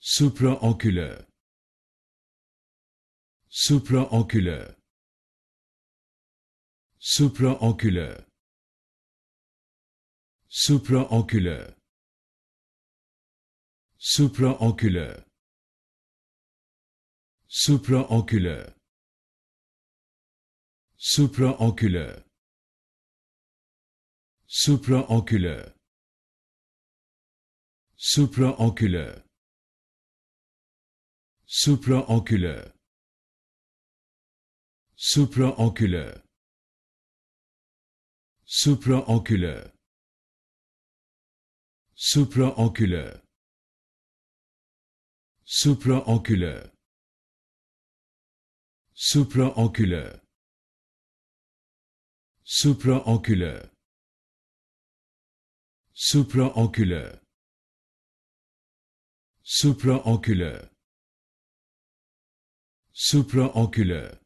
Supraokülö Supraokülö Supraokülö Supraokülö Supraokülö Supraokülö Supraokülö Supraokülö Supraokülö Souple enculeur. Souple enculeur. Souple enculeur. Souple enculeur. Souple enculeur. Souple enculeur. Souple enculeur. Souple enculeur. Souple enculeur souple couleur.